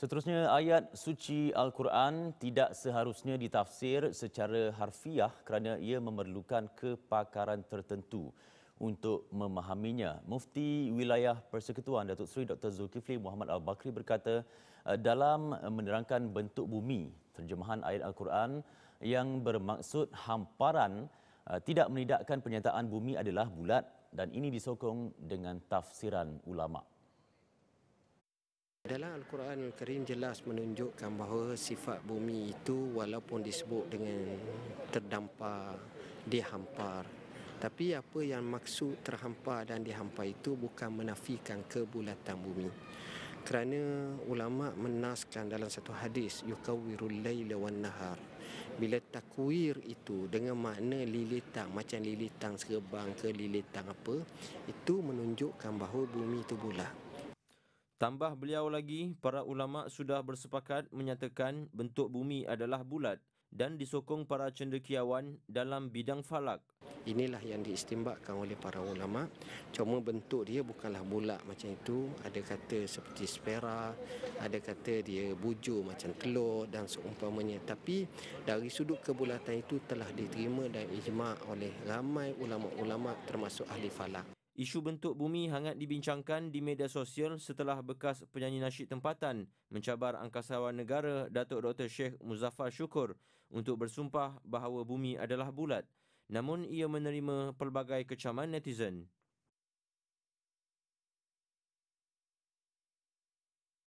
Seterusnya ayat suci Al-Quran tidak seharusnya ditafsir secara harfiah kerana ia memerlukan kepakaran tertentu untuk memahaminya. Mufti Wilayah Persekutuan Datuk Seri Dr. Zulkifli Muhammad Al-Bakri berkata, eh, dalam menerangkan bentuk bumi, terjemahan ayat Al-Quran yang bermaksud hamparan eh, tidak menidakkan pernyataan bumi adalah bulat dan ini disokong dengan tafsiran ulama'. Dalam Al-Quran Al-Karim jelas menunjukkan bahawa sifat bumi itu walaupun disebut dengan terdampar, dihampar. Tapi apa yang maksud terhampar dan dihampar itu bukan menafikan kebulatan bumi. Kerana ulama menaskan dalam satu hadis yukawirul laila wan nahar. Bila takwir itu dengan makna lilitan macam lilitan sekebang ke lilitan apa itu menunjukkan bahawa bumi itu bulat. Tambah beliau lagi, para ulama sudah bersepakat menyatakan bentuk bumi adalah bulat dan disokong para cendekiawan dalam bidang falak. Inilah yang diistimbakkan oleh para ulama. Cuma bentuk dia bukanlah bulat macam itu. Ada kata seperti spera, ada kata dia bujur macam telur dan seumpamanya. Tapi dari sudut kebulatan itu telah diterima dan ijma' oleh ramai ulama-ulama termasuk ahli falak. Isu bentuk bumi hangat dibincangkan di media sosial setelah bekas penyanyi nasyid tempatan mencabar angkasawan negara Datuk Dr. Sheikh Muzaffar Syukur untuk bersumpah bahawa bumi adalah bulat. Namun ia menerima pelbagai kecaman netizen.